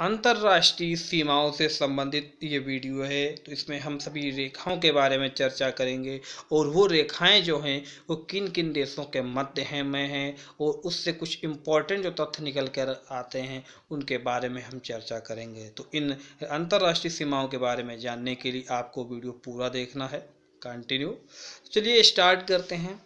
अंतर्राष्ट्रीय सीमाओं से संबंधित ये वीडियो है तो इसमें हम सभी रेखाओं के बारे में चर्चा करेंगे और वो रेखाएं जो हैं वो किन किन देशों के मध्य हैं में हैं और उससे कुछ इम्पॉर्टेंट जो तथ्य निकल कर आते हैं उनके बारे में हम चर्चा करेंगे तो इन अंतर्राष्ट्रीय सीमाओं के बारे में जानने के लिए आपको वीडियो पूरा देखना है कंटिन्यू तो चलिए स्टार्ट करते हैं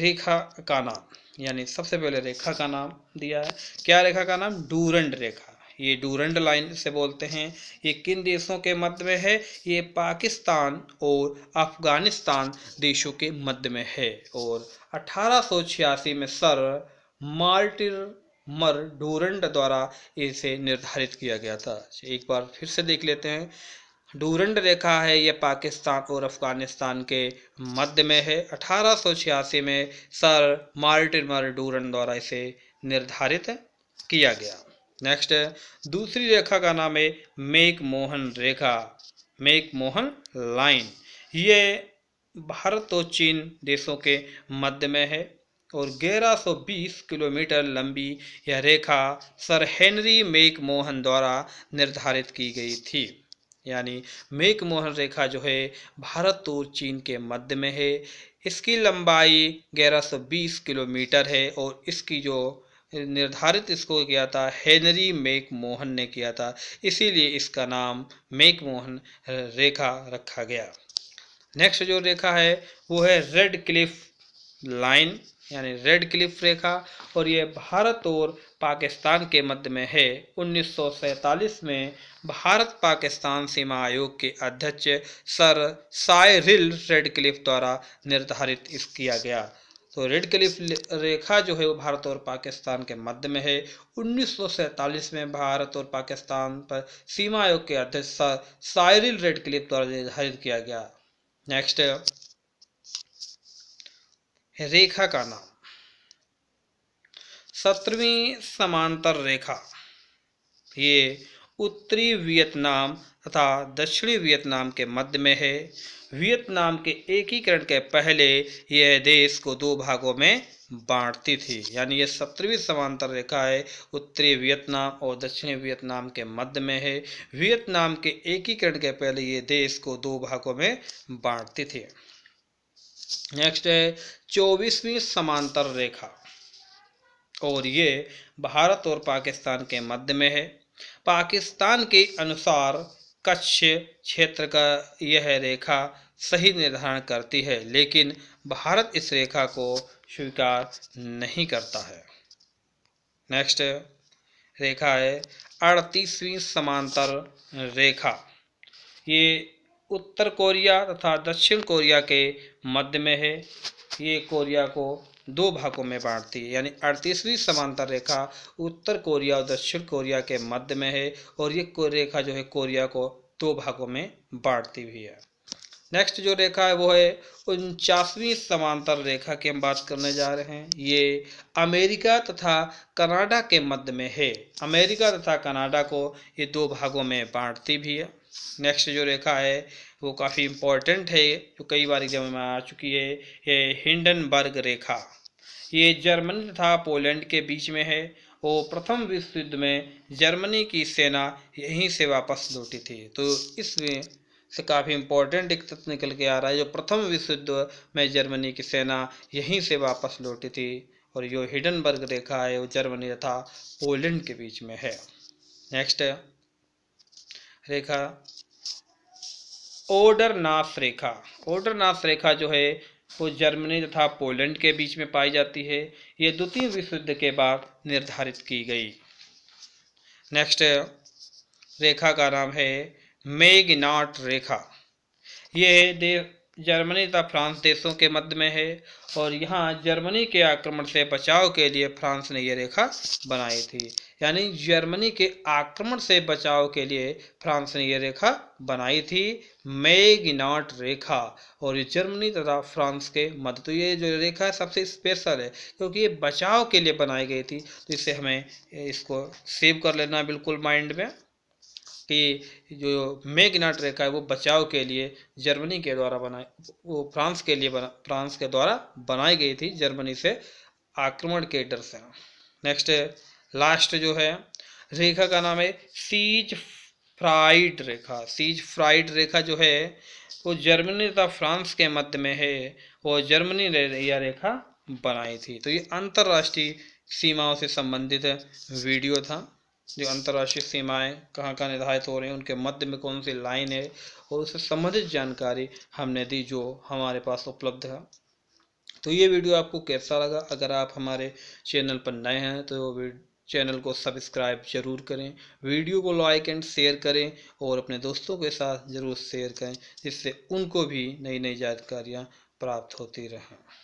रेखा का नाम यानी सबसे पहले रेखा का नाम दिया है क्या रेखा का नाम डूरंड रेखा ये डूरंड लाइन से बोलते हैं ये किन देशों के मध्य में है ये पाकिस्तान और अफगानिस्तान देशों के मध्य में है और अठारह में सर मार्टिर मर डूरंड द्वारा इसे निर्धारित किया गया था एक बार फिर से देख लेते हैं डूरंड रेखा है यह पाकिस्तान और अफगानिस्तान के मध्य में है अठारह में सर मार्टिन मर डूरंड द्वारा इसे निर्धारित किया गया नेक्स्ट है दूसरी रेखा का नाम है मेक मोहन रेखा मेक मोहन लाइन ये भारत और चीन देशों के मध्य में है और 1120 किलोमीटर लंबी यह रेखा सर हेनरी मेक मोहन द्वारा निर्धारित की गई थी यानी मेक मोहन रेखा जो है भारत और चीन के मध्य में है इसकी लंबाई 1120 किलोमीटर है और इसकी जो निर्धारित इसको किया था हेनरी मेक मोहन ने किया था इसीलिए इसका नाम मेक मोहन रेखा रखा गया नेक्स्ट जो रेखा है वो है रेड क्लिफ लाइन यानी रेड क्लिफ रेखा और ये भारत और पाकिस्तान के मध्य में है उन्नीस में भारत पाकिस्तान सीमा आयोग के अध्यक्ष सर सायरिल रेड क्लिफ द्वारा निर्धारित इस किया गया तो रेड क्लिफ रेखा जो है वो भारत और पाकिस्तान के मध्य में है उन्नीस में भारत और पाकिस्तान पर सीमा आयोग के अध्यक्ष साइरिल रेड क्लिफ द्वारा निर्धारित किया गया नेक्स्ट रेखा का नाम सत्रवीं समांतर रेखा ये उत्तरी वियतनाम तथा दक्षिणी वियतनाम के मध्य में है वियतनाम के एकीकरण के पहले यह देश को दो भागों में बांटती थी यानी यह सत्रहवीं समांतर रेखा है उत्तरी वियतनाम और दक्षिणी वियतनाम के मध्य में है वियतनाम के एकीकरण के पहले यह देश को दो भागों में बांटती थी नेक्स्ट है चौबीसवीं समांतर रेखा और ये भारत और पाकिस्तान के मध्य में है पाकिस्तान के अनुसार कच्छ क्षेत्र का यह रेखा सही निर्धारण करती है लेकिन भारत इस रेखा को स्वीकार नहीं करता है नेक्स्ट रेखा है अड़तीसवीं समांतर रेखा ये उत्तर कोरिया तथा दक्षिण कोरिया के मध्य में है ये कोरिया को दो भागों में बांटती है यानी अड़तीसवीं समांतर रेखा उत्तर कोरिया और दक्षिण कोरिया के मध्य में है और ये रेखा जो है कोरिया को दो भागों में बांटती भी है नेक्स्ट जो रेखा है वो है उनचासवीं समांतर रेखा की हम बात करने जा रहे हैं ये अमेरिका तथा कनाडा के मध्य में है अमेरिका तथा कनाडा को ये दो भागों में बांटती भी है नेक्स्ट जो रेखा है वो काफ़ी इम्पोर्टेंट है जो कई बार एग्जाम में आ चुकी है ये हिंडनबर्ग रेखा ये जर्मनी तथा पोलैंड के बीच में है और प्रथम विश्व युद्ध में जर्मनी की सेना यहीं से वापस लौटी थी तो इसमें से काफ़ी इम्पोर्टेंट एक तथ्य निकल के आ रहा है जो प्रथम विश्व युद्ध में जर्मनी की सेना यहीं से वापस लौटी थी और जो हिडनबर्ग रेखा है वो जर्मनी तथा पोलैंड के बीच में है नेक्स्ट रेखा ओडरनास रेखा ओडरनाथ रेखा जो है वो जर्मनी तथा पोलैंड के बीच में पाई जाती है ये द्वितीय विश्व युद्ध के बाद निर्धारित की गई नेक्स्ट रेखा का नाम है मेगनाट रेखा ये दे जर्मनी तथा फ्रांस देशों के मध्य में है और यहाँ जर्मनी के आक्रमण से बचाव के लिए फ्रांस ने ये रेखा बनाई थी यानी जर्मनी के आक्रमण से बचाव के लिए फ्रांस ने यह रेखा बनाई थी मेगिनाट रेखा और ये जर्मनी तथा फ्रांस के मध्य तो ये जो रेखा है सबसे स्पेशल है क्योंकि ये बचाव के लिए बनाई गई थी तो इससे हमें इसको सेव कर लेना बिल्कुल माइंड में कि जो मेगनाट रेखा है वो बचाव के लिए जर्मनी के द्वारा बनाई वो फ्रांस के लिए बना फ्रांस के द्वारा बनाई गई थी जर्मनी से आक्रमण के डर से नेक्स्ट लास्ट जो है रेखा का नाम है सीज फ्राइड रेखा सीज फ्राइड रेखा जो है वो जर्मनी तथा फ्रांस के मध्य में है और जर्मनी ने यह रेखा बनाई थी तो ये अंतर्राष्ट्रीय सीमाओं से संबंधित वीडियो था जो अंतर्राष्ट्रीय सीमाएं कहाँ कहाँ निर्धारित हो रही हैं उनके मध्य में कौन सी लाइन है और उससे संबंधित जानकारी हमने दी जो हमारे पास उपलब्ध है तो ये वीडियो आपको कैसा लगा अगर आप हमारे चैनल पर नए हैं तो चैनल को सब्सक्राइब ज़रूर करें वीडियो को लाइक एंड शेयर करें और अपने दोस्तों के साथ ज़रूर शेयर करें जिससे उनको भी नई नई जानकारियाँ प्राप्त होती रहें